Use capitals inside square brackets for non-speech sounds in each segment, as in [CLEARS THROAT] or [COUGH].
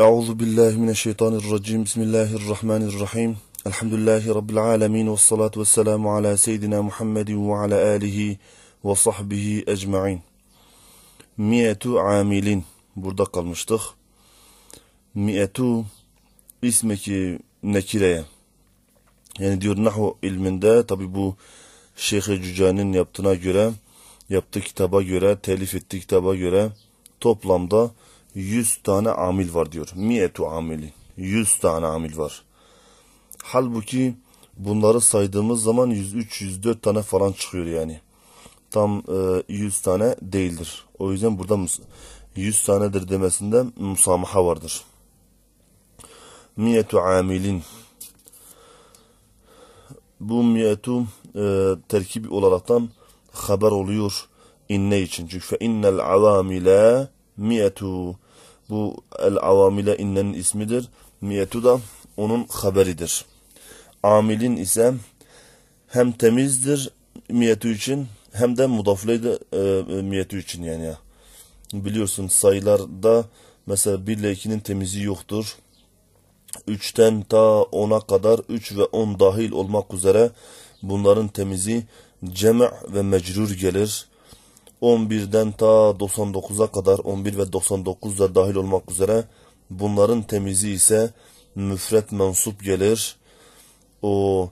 Euzu billahi mineşşeytanirracim. Bismillahirrahmanirrahim. Elhamdülillahi rabbil alamin ve salatu vesselamu ala seyyidina Muhammedin ve ala alihi ve sahbihi ecmaîn. Mi'etu amilin. Burada kalmıştık. Mi'etu ismeki nekireye. Yani diyor nahvu ilminde tabi bu Şeyh Cücani'nin yaptığına göre yaptığı kitaba göre telif ettiği kitaba göre toplamda 100 tane amil var diyor. Mi'etu amilin. 100 tane amil var. Halbuki bunları saydığımız zaman 103-104 tane falan çıkıyor yani. Tam e, 100 tane değildir. O yüzden burada 100 tanedir demesinde musamaha vardır. Miyetu amilin. Bu mietu e, terkip olaraktan haber oluyor inne için. Çünkü fe innel avamile miyetu bu el avamile innenin ismidir. Miyetu da onun haberidir. Amilin ise hem temizdir miyetu için hem de mudafleydi e, e, miyetu için yani. Biliyorsun sayılarda mesela 1 ile 2'nin temizi yoktur. 3'ten ta 10'a kadar 3 ve 10 dahil olmak üzere bunların temizi cem' ve mecrur gelir. 11'den ta 99'a kadar 11 ve 99 dahil olmak üzere bunların temizi ise müfret mensup gelir. O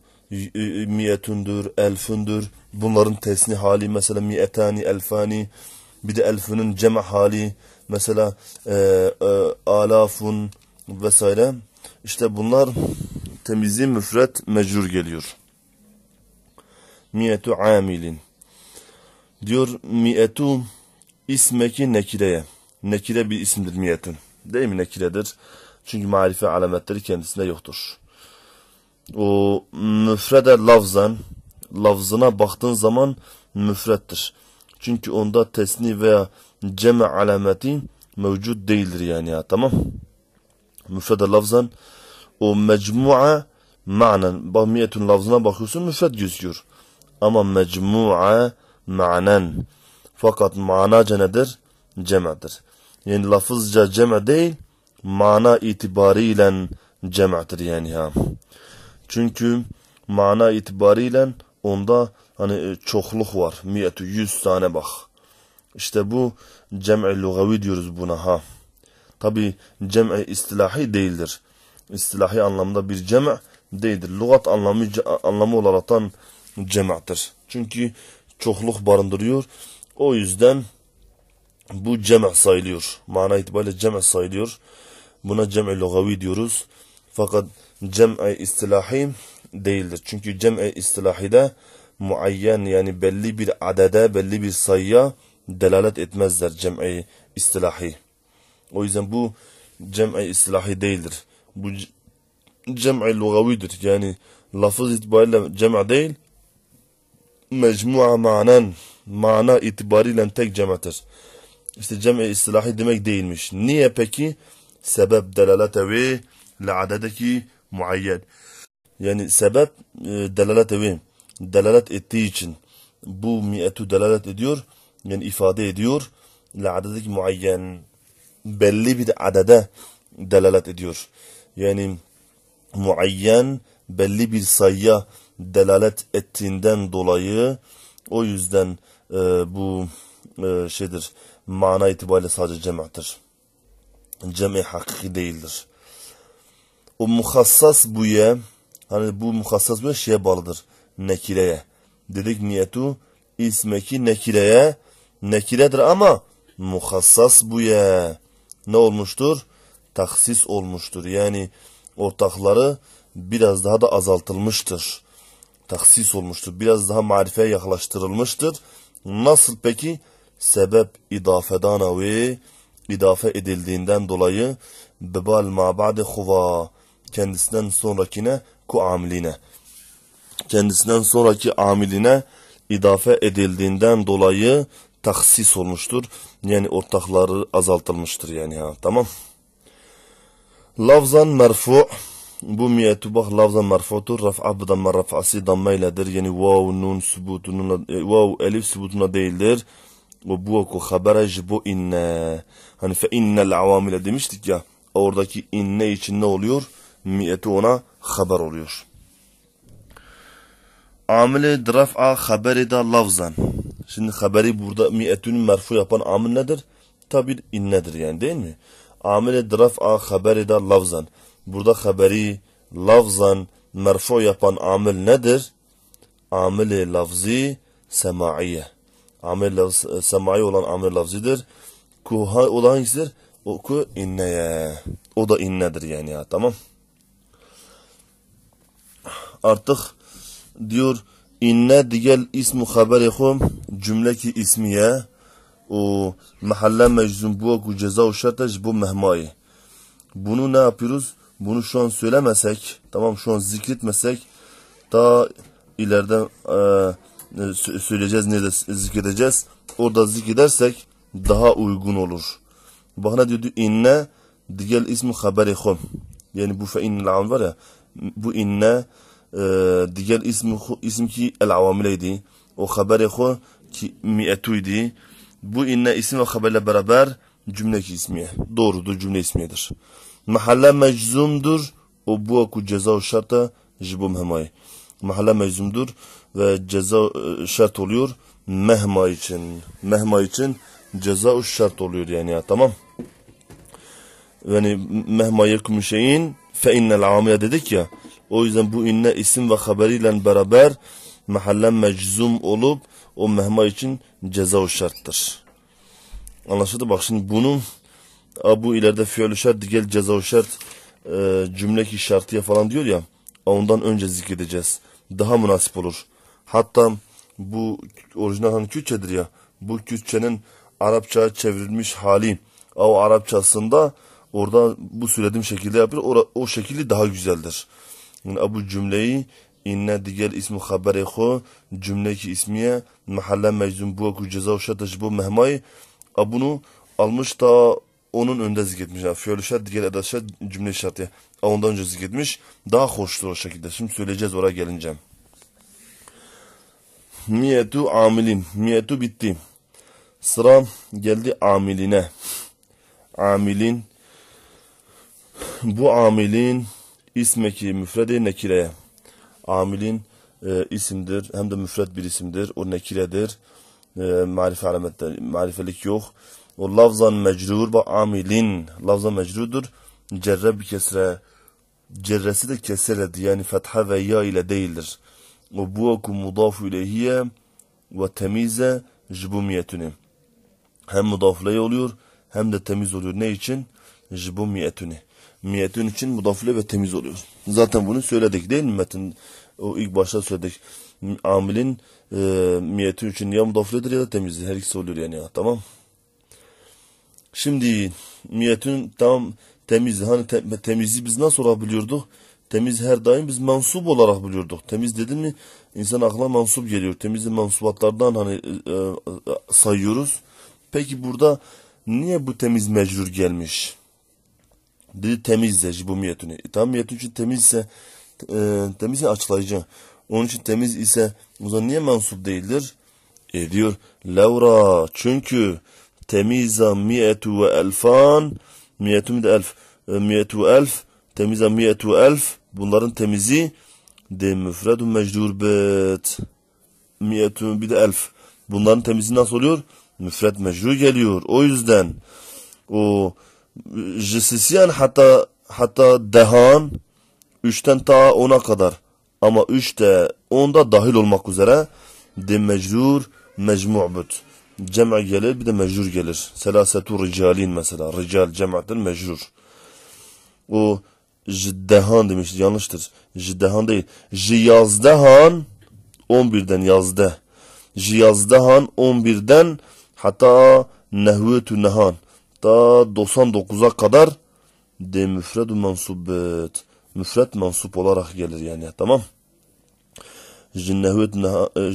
miyetündür, elfündür. Bunların tesni hali mesela miyetani, elfani. Bir de elfünün cem hali mesela e, e, alafun vesaire. İşte bunlar temizi müfret mecrur geliyor. Miyetu amilin. Diyor mi'etu ismeki nekireye. Nekire bir isimdir miyetin. Değil mi nekiredir? Çünkü marife alametleri kendisinde yoktur. O müfrede lafzan, lafzına baktığın zaman müfrettir. Çünkü onda tesni veya cem alameti mevcut değildir yani ya tamam. Müfrede lafzan o mecmua manen. Bak miyetun lafzına bakıyorsun müfred gözüküyor. Ama mecmua manen. Fakat manaca nedir? Cem'dir. Yani lafızca cem' değil, mana itibariyle cem'dir yani ha. Çünkü mana itibariyle onda hani e, çokluk var. Miyetü yüz tane bak. İşte bu cem'i lugavi diyoruz buna ha. Tabi cem'i istilahi değildir. İstilahi anlamda bir cem' değildir. Lugat anlamı, anlamı olaraktan cem'dir. Çünkü çokluk barındırıyor. O yüzden bu cem'e sayılıyor. Mana itibariyle cem'e sayılıyor. Buna cem'e lugavi diyoruz. Fakat cem'e istilahi değildir. Çünkü cem'e istilahide muayyen yani belli bir adede, belli bir sayıya delalet etmezler cem'e istilahi. O yüzden bu cem'e istilahi değildir. Bu cem'e lugavidir. Yani lafız itibariyle cem'e değil, mecmua manen mana itibariyle tek cemaattir. İşte cem'i istilahi demek değilmiş. Niye peki? Sebep delalete ve le'adedeki muayyen. Yani sebep e, delalete ve delalet ettiği için bu miyetu delalet ediyor. Yani ifade ediyor. Le'adedeki muayyen. Belli bir adede delalet ediyor. Yani muayyen belli bir sayıya delalet ettiğinden dolayı o yüzden e, bu e, şeydir mana itibariyle sadece cem'tir. Cem'i hakiki değildir. O muhassas buye hani bu muhassas buye şeye bağlıdır. Nekireye. Dedik niyetu ismeki nekireye nekiredir ama muhassas buye ne olmuştur? Taksis olmuştur. Yani ortakları biraz daha da azaltılmıştır taksis olmuştur. Biraz daha marifeye yaklaştırılmıştır. Nasıl peki? Sebep idafedan ve idafe edildiğinden dolayı bebal ma ba'de huva kendisinden sonrakine ku amiline kendisinden sonraki amiline idafe edildiğinden dolayı taksis olmuştur. Yani ortakları azaltılmıştır yani ha tamam. Lafzan merfu' Bu miyetü bah lafzan merfutur. Raf'a bu damma iledir. Yani vav nun sübutununa, e, vav elif sübutuna değildir. Ve bu oku habere jibu inne. Hani fe innel avamile demiştik ya. Oradaki inne için ne oluyor? Miyeti ona haber oluyor. Amili raf'a haberi de lafzan. Şimdi haberi burada miyetünü merfu yapan amil nedir? Tabi innedir yani değil mi? Amile raf'a haberi de lafzan burada haberi lafzan merfu yapan amil nedir? Amili lafzi semaiye. Amil lafz, e, semai olan amil lafzidir. Ku olan o hangisidir? O ku inneye. O da innedir yani ya tamam. Artık diyor inne digel ismu haberikum cümle ki ismiye o mahalle meczun bu ceza u bu mehmai. Bunu ne yapıyoruz? bunu şu an söylemesek, tamam şu an zikretmesek daha ileride e, e söyleyeceğiz, nerede zikredeceğiz. Orada zikredersek daha uygun olur. Bahane diyordu inne diğer ismi haberihum. Yani bu fe innel var ya bu inne e, diğer ismi isim ki el avamileydi. O haberihum ki mi'etuydi. Bu inne isim ve haberle beraber cümle ki ismiye. Doğrudur cümle ismiyedir mahalle meczumdur o bu ku ceza u şarta jibum hemay. Mahalle meczumdur ve ceza e, şart oluyor mehma için. Mehma için ceza u şart oluyor yani ya tamam. Yani mehma yekum şeyin fe innel amiye dedik ya. O yüzden bu inne isim ve haberiyle beraber mahalle meczum olup o mehma için ceza u şarttır. Anlaşıldı bak şimdi bunun bu ileride fiyolü şart, gel cezav şart, e, cümle ki şartıya falan diyor ya. Ondan önce zikredeceğiz. Daha münasip olur. Hatta bu orijinal hani Kürtçedir ya. Bu Kürtçenin Arapça çevrilmiş hali. O Arapçasında orada bu söylediğim şekilde yapıyor. O, o şekilde daha güzeldir. Yani bu cümleyi inne digel ismi haberi xo cümle ki ismiye mahalle meczum bu ku ceza uşa teşbu mehmay. Bunu almış da onun önünde zikretmişler. Fiyoluşa diğer adaşa cümle işareti. Ondan önce zikretmiş. Daha hoştur o şekilde. Şimdi söyleyeceğiz oraya gelince. Miyetu amilin. Miyetu bitti. Sıra geldi amiline. Amilin. Bu amilin ismeki müfredi nekireye. Amilin e, isimdir. Hem de müfred bir isimdir. O nekiredir. E, marife alametler. Marifelik yok. Marifelik yok o lafzan mecrur ve amilin. Lafza mecrudur. Cerre bir kesre. Cerresi de keseredir. Yani fetha ve ya ile değildir. O bu oku mudafu ileyhiye ve temize jibumiyetüne. Hem mudafleye oluyor hem de temiz oluyor. Ne için? Jibumiyetüne. Miyetün için mudafile ve temiz oluyor. Zaten bunu söyledik değil mi Metin? O ilk başta söyledik. Amilin e, miyetün için ya mudafiledir ya da temizdir. Her ikisi oluyor yani ya. Tamam Şimdi niyetin tam temiz. Hani te temizi biz nasıl olabiliyorduk? Temiz her daim biz mansup olarak biliyorduk. Temiz dedi mi insan aklına mansup geliyor. Temizi mansubatlardan hani e, e, sayıyoruz. Peki burada niye bu temiz mecbur gelmiş? Dedi temizdir bu miyetini. E, tam miyetin için temizse e, temizse açılayıcı. Onun için temiz ise o zaman niye mansup değildir? E diyor Laura çünkü تميزا مئة وألفان مئة ألف مئة ألف temize miyetu elf. Bunların temizi de müfredun mecdur bet. Miyetu bir de elf. Bunların temizi nasıl oluyor? Müfred mecdur geliyor. O yüzden o jisisyen hatta hatta dehan üçten ta ona kadar ama üçte onda dahil olmak üzere de mecdur mecmu'but cem'a gelir bir de mecrur gelir. Selasetu ricalin mesela. Rical cem'adır mecrur. O jiddehan demiş yanlıştır. Jiddehan değil. Jiyazdehan 11'den yazde. Jiyazdehan 11'den hatta nehvetü nehan. Ta 99'a kadar de müfredu mansubet. Müfred mansup olarak gelir yani tamam Jinnehvet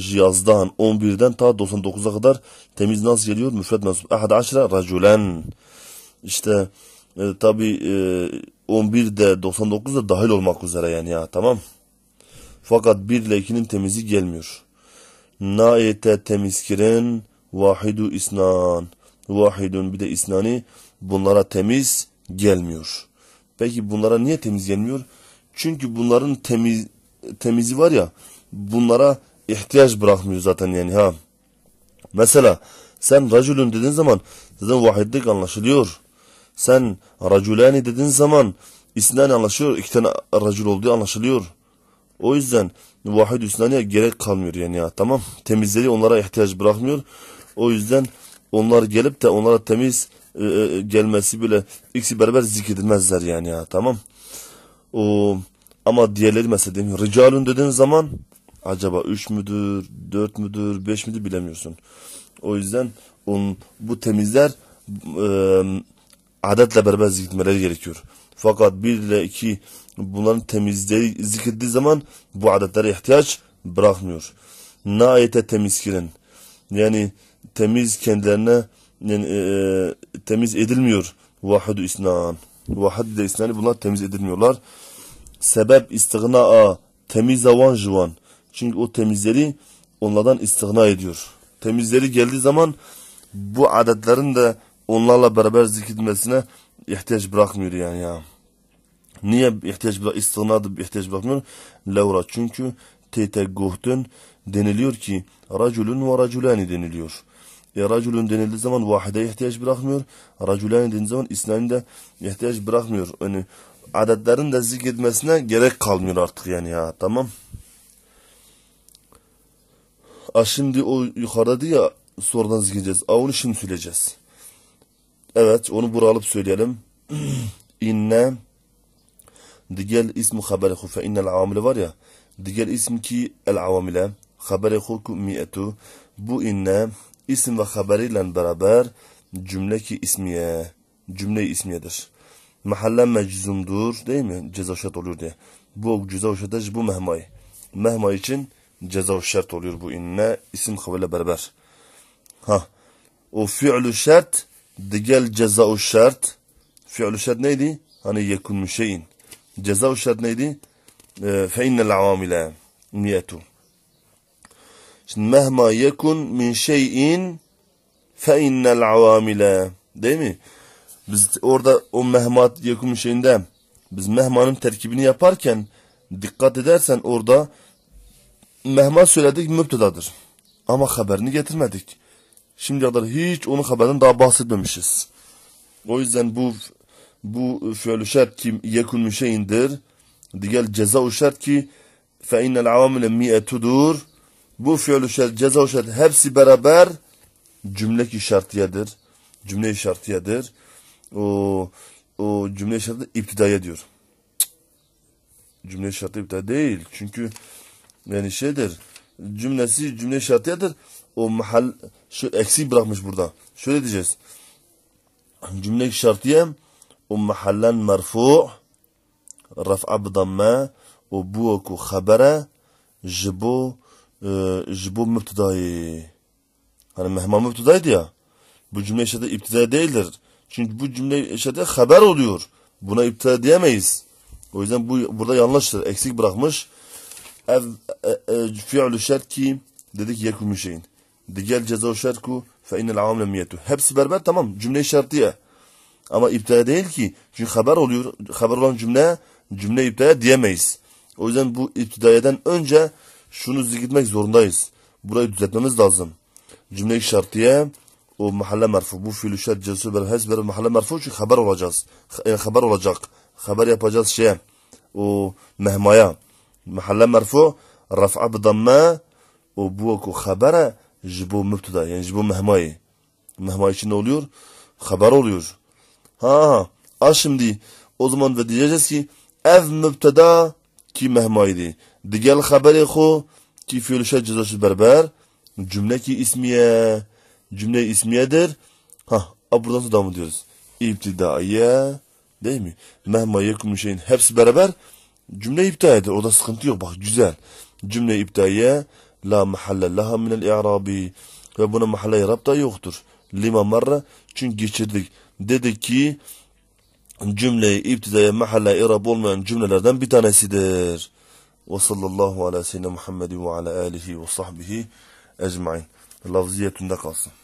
Ciyaz'dan 11'den ta 99'a kadar temiz nas geliyor. Müfred mensup. Ahad aşra raculen. İşte e, tabi e, 11'de 99'da dahil olmak üzere yani ya tamam. Fakat 1 ile 2'nin temizi gelmiyor. Naite temizkirin vahidu isnan. Vahidun bir de isnani bunlara temiz gelmiyor. Peki bunlara niye temiz gelmiyor? Çünkü bunların temiz temizi var ya bunlara ihtiyaç bırakmıyor zaten yani ha. Mesela sen racülün dediğin zaman zaten vahidlik anlaşılıyor. Sen racülani dediğin zaman isnani anlaşılıyor. İki tane racül olduğu anlaşılıyor. O yüzden vahid üsnaniye gerek kalmıyor yani ya. Tamam temizleri onlara ihtiyaç bırakmıyor. O yüzden onlar gelip de onlara temiz e, e gelmesi bile ikisi beraber zikredilmezler yani ya. Tamam. O, ama diğerleri mesela diyeyim, ricalun dediğin zaman acaba 3 müdür, 4 müdür, 5 müdür bilemiyorsun. O yüzden on, bu temizler e, adetle beraber zikretmeleri gerekiyor. Fakat 1 ile 2 bunların temizliği zikrettiği zaman bu adetlere ihtiyaç bırakmıyor. Naayete temiz kirin. Yani temiz kendilerine yani, e, temiz edilmiyor. Vahidu isnan. Vahidu de isnani bunlar temiz edilmiyorlar. Sebep istigna'a temiz avan juan çünkü o temizleri onlardan istihna ediyor. Temizleri geldiği zaman bu adetlerin de onlarla beraber zikredilmesine ihtiyaç bırakmıyor yani ya. Niye ihtiyaç bırak, istihna edip ihtiyaç bırakmıyor? Laura çünkü tete teteguhtun deniliyor ki raculun ve raculani deniliyor. E raculun denildiği zaman vahide ihtiyaç bırakmıyor. Raculani denildiği zaman isnani de ihtiyaç bırakmıyor. Yani adetlerin de zikredilmesine gerek kalmıyor artık yani ya tamam. A şimdi o yukarıda ya sonradan zikredeceğiz. A onu şimdi söyleyeceğiz. Evet onu buralıp söyleyelim. [CLEARS THROAT] İnne digel ismi haberi fe innel avamile var ya. Digel ismi ki el avamile. Haberi huku Bu inne isim ve haberiyle beraber cümle ki ismiye. Cümle ismiyedir. Mahalle meczumdur değil mi? Ceza şart oluyor diye. Bu ceza şartaj bu mehmay. Mehmay için ceza şart oluyor bu inne. isim havale beraber. Ha. O fi'lu şart digel ceza şart. Fi'lu şart neydi? Hani yekun şeyin. Ceza şart neydi? Ee, fe innel avamile niyetu. Şimdi mehma yekun min şeyin fe innel avamile. Değil mi? Biz orada o mehmat yekun şeyinde biz mehmanın terkibini yaparken dikkat edersen orada mehma söyledik müptedadır. Ama haberini getirmedik. Şimdiye kadar hiç onun haberinden daha bahsetmemişiz. O yüzden bu bu fiilü şart ki yekun şeyindir. Diğer ceza o şart ki fe innel avamile mi'etudur. Bu fiilü şart, ceza şart hepsi beraber cümle ki şartiyedir. Cümle şartiyedir. O, o cümle şartı iptidaya diyor. Cümle şartı iptidaya değil. Çünkü yani şeydir cümlesi cümle şartiyedir. O mahal şu eksik bırakmış burada. Şöyle diyeceğiz. Cümle şartiye o mahallen merfu raf'a bidamma o bu oku habere jibu e, jibu müptedai. Hani mehman müptedaydı ya. Bu cümle şartı iptida değildir. Çünkü bu cümle şartı haber oluyor. Buna iptida diyemeyiz. O yüzden bu burada yanlıştır. Eksik bırakmış ev e, e, fi'lu şerki dedik yekun min şeyin. Digel ceza şerku fe innel amle miyetu. Hepsi berber tamam cümle şartıya Ama iptal değil ki. Çünkü haber oluyor. Haber olan cümle cümle iptal diyemeyiz. O yüzden bu iptidayeden önce şunu zikretmek zorundayız. Burayı düzeltmemiz lazım. Cümle-i şartiye o mahalle merfu. Bu fiilü şer cezü ber hezber mahalle merfu çünkü haber olacağız. Yani e, haber olacak. Haber yapacağız şeye. O mehmaya mahalle محل مرفوع رفعه بضمه وبوك وخبره جبو مبتدا yani جبو mehmayi mehma için ne oluyor haber oluyor ha ha şimdi o zaman ve diyeceğiz ki ev mübteda ki mehmaydi digel haberi xo ki fiilşe cezaşı berber cümle ki ismiye cümle ismiyedir ha buradan sonra devam ediyoruz İbtidaiye değil mi? Mehma yekum şeyin hepsi beraber Cümle iptal edin. O da sıkıntı yok. Bak güzel. Cümle iptaliye la mahalle laha minel i'rabi. Ve buna mahalle rabta yoktur. Lima marra. Çünkü geçirdik. Dedi ki cümleyi iptidaya mahalle irab olmayan cümlelerden bir tanesidir. Ve sallallahu ala seyyidina Muhammed ve ala alihi ve sahbihi ecmain. Lafziyetinde kalsın.